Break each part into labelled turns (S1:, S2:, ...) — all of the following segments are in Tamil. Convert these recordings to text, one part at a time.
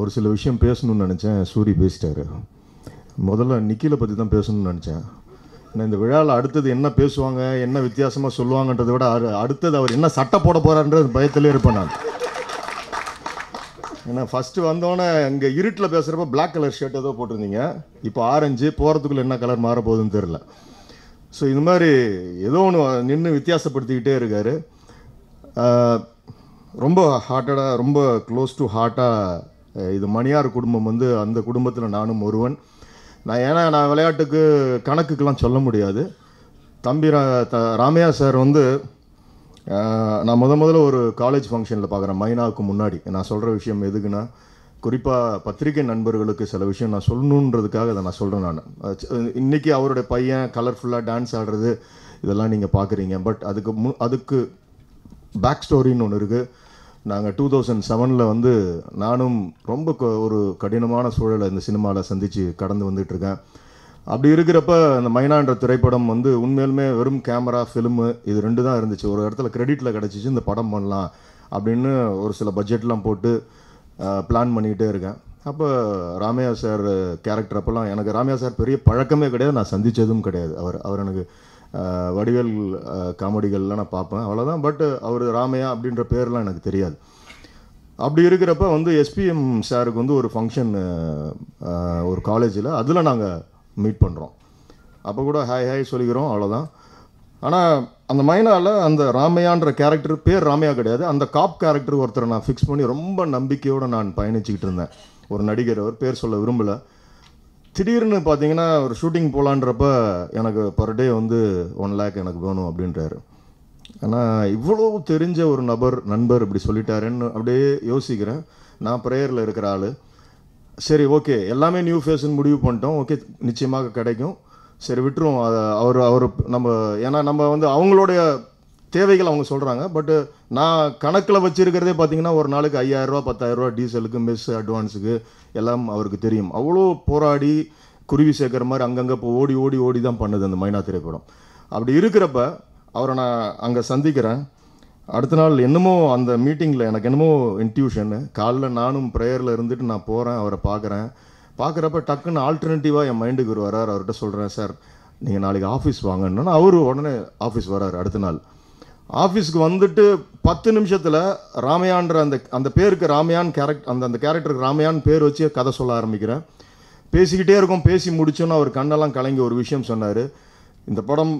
S1: ஒரு சில விஷயம் பேசணும்னு நினச்சேன் சூரி பேசிட்டாரு முதல்ல நிக்கில பற்றி தான் பேசணும்னு நினச்சேன் நான் இந்த விழாவில் அடுத்தது என்ன பேசுவாங்க என்ன வித்தியாசமாக சொல்லுவாங்கன்றதை விட அடுத்தது அவர் என்ன சட்டை போட போகிறான்றது பயத்திலே இருப்பேன் நான் ஏன்னா ஃபஸ்ட்டு வந்தோடனே இங்கே இருட்டில் பேசுகிறப்ப பிளாக் கலர் ஷர்ட் ஏதோ போட்டிருந்தீங்க இப்போ ஆரஞ்சு போகிறதுக்குள்ளே என்ன கலர் மாற போகுதுன்னு தெரில ஸோ இது மாதிரி ஏதோ ஒன்று நின்று வித்தியாசப்படுத்திக்கிட்டே இருக்கார் ரொம்ப ஹார்ட்டடாக ரொம்ப க்ளோஸ் டு ஹார்ட்டாக இது மணியார் குடும்பம் வந்து அந்த குடும்பத்தில் நானும் ஒருவன் நான் ஏன்னா நான் விளையாட்டுக்கு கணக்குக்கெலாம் சொல்ல முடியாது தம்பி த ராமையா சார் வந்து நான் முத முதல்ல ஒரு காலேஜ் ஃபங்க்ஷனில் பார்க்குறேன் மைனாவுக்கு முன்னாடி நான் சொல்கிற விஷயம் எதுக்குன்னா குறிப்பாக பத்திரிகை நண்பர்களுக்கு சில விஷயம் நான் சொல்லணுன்றதுக்காக அதை நான் சொல்கிறேன் நான் இன்றைக்கி அவருடைய பையன் கலர்ஃபுல்லாக டான்ஸ் ஆடுறது இதெல்லாம் நீங்கள் பார்க்குறீங்க பட் அதுக்கு மு அதுக்கு பேக் ஸ்டோரின்னு ஒன்று இருக்குது நாங்கள் டூ தௌசண்ட் செவனில் வந்து நானும் ரொம்ப ஒரு கடினமான சூழலை இந்த சினிமாவில் சந்தித்து கடந்து வந்துட்டுருக்கேன் அப்படி இருக்கிறப்ப அந்த மைனான்ற திரைப்படம் வந்து உண்மையிலுமே வெறும் கேமரா ஃபிலிமு இது ரெண்டு தான் இருந்துச்சு ஒரு இடத்துல கிரெடிட்டில் கிடச்சிச்சு இந்த படம் பண்ணலாம் அப்படின்னு ஒரு சில பட்ஜெட்லாம் போட்டு பிளான் பண்ணிக்கிட்டே இருக்கேன் அப்போ ராமையா சார் கேரக்டர் அப்போல்லாம் எனக்கு ராமையா சார் பெரிய பழக்கமே கிடையாது நான் சந்தித்ததும் கிடையாது அவர் அவர் எனக்கு வடிவேல் காமெடிகள்லாம் நான் பார்ப்பேன் அவ்வளோதான் பட் அவர் ராமையா அப்படின்ற பேர்லாம் எனக்கு தெரியாது அப்படி இருக்கிறப்ப வந்து எஸ்பிஎம் சாருக்கு வந்து ஒரு ஃபங்க்ஷன் ஒரு காலேஜில் அதில் நாங்கள் மீட் பண்ணுறோம் அப்போ கூட ஹாய் ஹாய் சொல்லிக்கிறோம் அவ்வளோதான் ஆனால் அந்த மைனாவில் அந்த ராமையான்ற கேரக்டர் பேர் ராமையா கிடையாது அந்த காப் கேரக்டர் ஒருத்தரை நான் ஃபிக்ஸ் பண்ணி ரொம்ப நம்பிக்கையோடு நான் பயணிச்சுக்கிட்டு இருந்தேன் ஒரு நடிகர் அவர் பேர் சொல்ல விரும்பலை திடீர்னு பார்த்தீங்கன்னா ஒரு ஷூட்டிங் போகலான்றப்ப எனக்கு பர் டே வந்து ஒன் லேக் எனக்கு வேணும் அப்படின்றாரு ஆனால் இவ்வளோ தெரிஞ்ச ஒரு நபர் நண்பர் இப்படி சொல்லிட்டாருன்னு அப்படியே யோசிக்கிறேன் நான் ப்ரேயரில் இருக்கிற ஆள் சரி ஓகே எல்லாமே நியூ ஃபேஸ்ன்னு முடிவு பண்ணிட்டோம் ஓகே நிச்சயமாக கிடைக்கும் சரி விட்டுருவோம் அதை அவர் அவர் நம்ம ஏன்னா நம்ம வந்து அவங்களுடைய தேவைகள் அவங்க சொல்கிறாங்க பட்டு நான் கணக்கில் வச்சுருக்கிறதே பார்த்தீங்கன்னா ஒரு நாளுக்கு ஐயாயிரரூவா பத்தாயிரரூவா டீசலுக்கு மெஸ் அட்வான்ஸுக்கு எல்லாம் அவருக்கு தெரியும் அவ்வளோ போராடி குருவி சேர்க்குற மாதிரி அங்கங்கே இப்போ ஓடி ஓடி ஓடி தான் பண்ணுது அந்த மைனா திரைப்படம் அப்படி இருக்கிறப்ப அவரை நான் அங்கே சந்திக்கிறேன் அடுத்த நாள் என்னமோ அந்த மீட்டிங்கில் எனக்கு என்னமோ இன்ட்யூஷனு காலைல நானும் ப்ரேயரில் இருந்துட்டு நான் போகிறேன் அவரை பார்க்குறேன் பார்க்குறப்ப டக்குன்னு ஆல்டர்னேட்டிவாக என் மைண்டுக்கு ஒரு அவர்கிட்ட சொல்கிறேன் சார் நீங்கள் நாளைக்கு ஆஃபீஸ் வாங்கன்னா அவர் உடனே ஆஃபீஸ் வர்றார் அடுத்த நாள் ஆஃபீஸ்க்கு வந்துட்டு பத்து நிமிஷத்தில் ராமையான்ற அந்த அந்த பேருக்கு ராமையான் கேரக்ட் அந்த அந்த கேரக்டருக்கு ராமையான் பேர் வச்சு கதை சொல்ல ஆரம்பிக்கிறேன் பேசிக்கிட்டே இருக்கோம் பேசி முடிச்சோன்னு அவர் கண்ணெல்லாம் கலங்கி ஒரு விஷயம் சொன்னார் இந்த படம்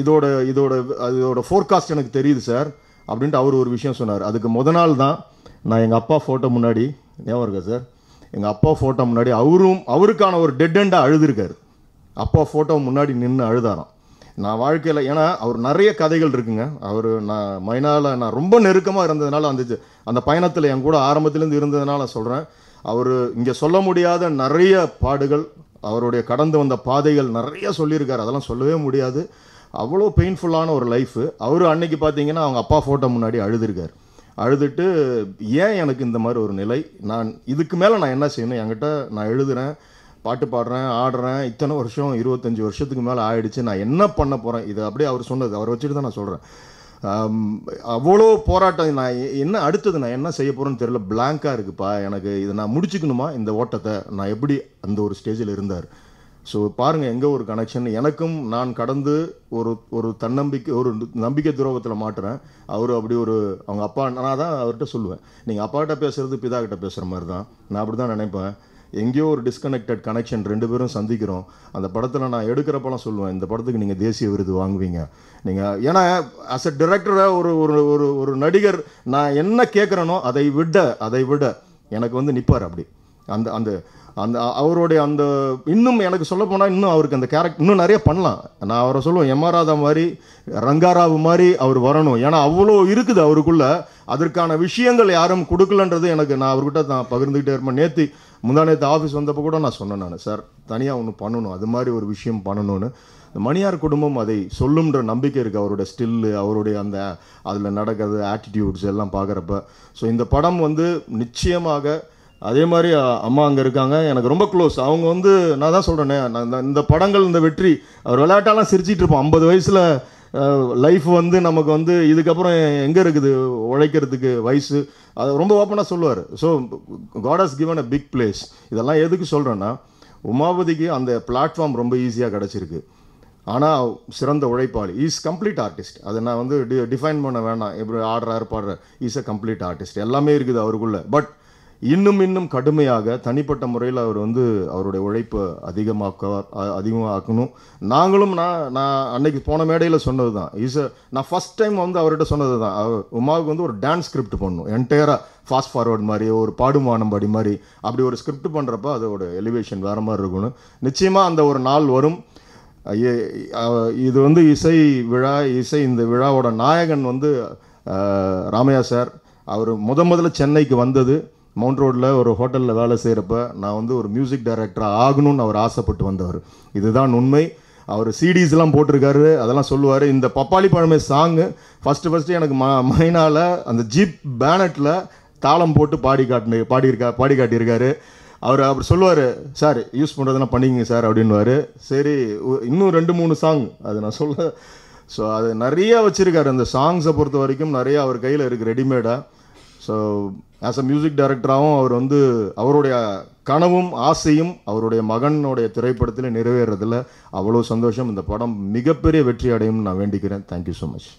S1: இதோட இதோட இதோட ஃபோர்காஸ்ட் எனக்கு தெரியுது சார் அப்படின்ட்டு அவர் ஒரு விஷயம் சொன்னார் அதுக்கு முத நாள் தான் நான் எங்கள் அப்பா ஃபோட்டோ முன்னாடி ஞாபகம் இருக்கா சார் எங்கள் அப்பா ஃபோட்டோ முன்னாடி அவரும் அவருக்கான ஒரு டெட் எண்டாக அழுதுருக்காரு அப்பா ஃபோட்டோ முன்னாடி நின்று அழுதாராம் நான் வாழ்க்கையில் ஏன்னா அவர் நிறைய கதைகள் இருக்குங்க அவர் நான் மைனாவில் நான் ரொம்ப நெருக்கமாக இருந்ததுனால அந்த அந்த பயணத்தில் என் கூட ஆரம்பத்துலேருந்து இருந்ததுனால சொல்கிறேன் அவர் இங்கே சொல்ல முடியாத நிறைய பாடுகள் அவருடைய கடந்து வந்த பாதைகள் நிறைய சொல்லியிருக்கார் அதெல்லாம் சொல்லவே முடியாது அவ்வளோ பெயின்ஃபுல்லான ஒரு லைஃபு அவர் அன்னைக்கு பார்த்தீங்கன்னா அவங்க அப்பா ஃபோட்டோ முன்னாடி அழுதுருக்கார் அழுதுட்டு ஏன் எனக்கு இந்த மாதிரி ஒரு நிலை நான் இதுக்கு மேலே நான் என்ன செய்யணும் என்கிட்ட நான் எழுதுகிறேன் பாட்டு பாடுறேன் ஆடுறேன் இத்தனை வருஷம் இருபத்தஞ்சி வருஷத்துக்கு மேலே ஆயிடுச்சு நான் என்ன பண்ண போகிறேன் இது அப்படியே அவர் சொன்னது அவர் வச்சுட்டு தான் நான் சொல்கிறேன் அவ்வளோ போராட்டம் நான் என்ன அடுத்தது நான் என்ன செய்ய போகிறேன்னு தெரியல பிளாங்காக இருக்குப்பா எனக்கு இதை நான் முடிச்சுக்கணுமா இந்த ஓட்டத்தை நான் எப்படி அந்த ஒரு ஸ்டேஜில் இருந்தார் ஸோ பாருங்கள் எங்கே ஒரு கனெக்ஷன் எனக்கும் நான் கடந்து ஒரு ஒரு தன்னம்பிக்கை ஒரு நம்பிக்கை துரோகத்தில் மாட்டுறேன் அவர் அப்படி ஒரு அவங்க அப்பா நான் தான் அவர்கிட்ட சொல்லுவேன் நீங்கள் அப்பாகிட்ட பேசுகிறது பிதாகிட்ட பேசுகிற மாதிரி தான் நான் அப்படி தான் நினைப்பேன் எங்கேயோ ஒரு டிஸ்கனெக்டட் கனெக்ஷன் ரெண்டு பேரும் சந்திக்கிறோம் அந்த படத்தில் நான் எடுக்கிறப்பெல்லாம் சொல்லுவேன் இந்த படத்துக்கு நீங்கள் தேசிய விருது வாங்குவீங்க நீங்கள் ஏன்னா அஸ் அ டிரெக்டராக ஒரு ஒரு ஒரு நடிகர் நான் என்ன கேட்குறேனோ அதை விட அதை விட எனக்கு வந்து நிற்பார் அப்படி அந்த அந்த அந்த அவருடைய அந்த இன்னும் எனக்கு சொல்ல போனால் இன்னும் அவருக்கு அந்த கேரக்டர் இன்னும் நிறைய பண்ணலாம் நான் அவரை சொல்லுவேன் எம்ஆராதா மாதிரி ரங்காராவு மாதிரி அவர் வரணும் ஏன்னா அவ்வளோ இருக்குது அவருக்குள்ள அதற்கான விஷயங்கள் யாரும் கொடுக்கலன்றது எனக்கு நான் அவர்கிட்ட தான் பகிர்ந்துக்கிட்டே இருப்பேன் நேற்று முந்தா நேற்று ஆஃபீஸ் வந்தப்போ கூட நான் சொன்னேன் நான் சார் தனியாக ஒன்று பண்ணணும் அது மாதிரி ஒரு விஷயம் பண்ணணும்னு இந்த மணியார் குடும்பம் அதை சொல்லுன்ற நம்பிக்கை இருக்குது அவருடைய ஸ்டில்லு அவருடைய அந்த அதில் நடக்கிறது ஆட்டிடியூட்ஸ் எல்லாம் பார்க்குறப்ப ஸோ இந்த படம் வந்து நிச்சயமாக அதே மாதிரி அம்மா அங்கே இருக்காங்க எனக்கு ரொம்ப க்ளோஸ் அவங்க வந்து நான் தான் சொல்கிறேனே நான் இந்த படங்கள் இந்த வெற்றி அவர் விளையாட்டாலாம் சிரிச்சிட்டு இருப்போம் ஐம்பது வயசில் லைஃப் வந்து நமக்கு வந்து இதுக்கப்புறம் எங்கே இருக்குது உழைக்கிறதுக்கு வயசு அதை ரொம்ப ஓப்பனாக சொல்லுவார் so God has given a big place இதெல்லாம் எதுக்கு சொல்கிறேன்னா உமாபதிக்கு அந்த பிளாட்ஃபார்ம் ரொம்ப ஈஸியாக கிடச்சிருக்கு ஆனால் சிறந்த உழைப்பாளி இஸ் கம்ப்ளீட் ஆர்டிஸ்ட் அதை நான் வந்து டி டிஃபைன் பண்ண வேணாம் எப்படி ஆடுறாரு பாடுறார் இஸ் அ கம்ப்ளீட் ஆர்டிஸ்ட் எல்லாமே இருக்குது அவருக்குள்ளே பட் இன்னும் இன்னும் கடுமையாக தனிப்பட்ட முறையில் அவர் வந்து அவருடைய உழைப்பை அதிகமாக்க அதிகமாக்கணும் நாங்களும் நான் நான் அன்னைக்கு போன மேடையில் சொன்னது தான் இஸ் நான் ஃபஸ்ட் டைம் வந்து அவர்கிட்ட சொன்னது தான் அவர் உமாவுக்கு வந்து ஒரு டான்ஸ் ஸ்கிரிப்ட் பண்ணணும் என்டையராக ஃபாஸ்ட் ஃபார்வர்ட் மாதிரி ஒரு பாடுமானம் படி மாதிரி அப்படி ஒரு ஸ்கிரிப்ட் பண்ணுறப்ப அதோட எலிவேஷன் வேறு மாதிரி இருக்கணும் நிச்சயமாக அந்த ஒரு நாள் வரும் இது வந்து இசை விழா இசை இந்த விழாவோட நாயகன் வந்து ராமையா சார் அவர் முத முதல்ல சென்னைக்கு வந்தது மவுண்ட் ரோடில் ஒரு ஹோட்டலில் வேலை செய்கிறப்ப நான் வந்து ஒரு மியூசிக் டைரக்டராக ஆகணும்னு அவர் ஆசைப்பட்டு வந்தவர் இதுதான் உண்மை அவர் சிடிஸ்லாம் போட்டிருக்காரு அதெல்லாம் சொல்லுவார் இந்த பப்பாளி பழமை சாங்கு ஃபஸ்ட்டு ஃபஸ்ட்டு எனக்கு ம மைனால் அந்த ஜீப் பேனட்டில் தாளம் போட்டு பாடி காட்டினு பாடியிருக்கா பாடி காட்டியிருக்காரு அவர் அவர் சொல்லுவார் சார் யூஸ் பண்ணுறதுனா பண்ணிக்கங்க சார் அப்படின்வார் சரி இன்னும் ரெண்டு மூணு சாங் அது நான் சொல்ல ஸோ அது நிறையா வச்சுருக்காரு அந்த சாங்ஸை பொறுத்த வரைக்கும் நிறையா அவர் கையில் இருக்குது ரெடிமேடாக ஸோ ஆஸ் அ மியூசிக் டைரக்டராகவும் அவர் வந்து அவருடைய கனவும் ஆசையும் அவருடைய மகனுடைய திரைப்படத்தில் நிறைவேறதில் அவ்வளோ சந்தோஷம் இந்த படம் மிகப்பெரிய வெற்றி அடையும் நான் வேண்டிக்கிறேன் தேங்க்யூ ஸோ மச்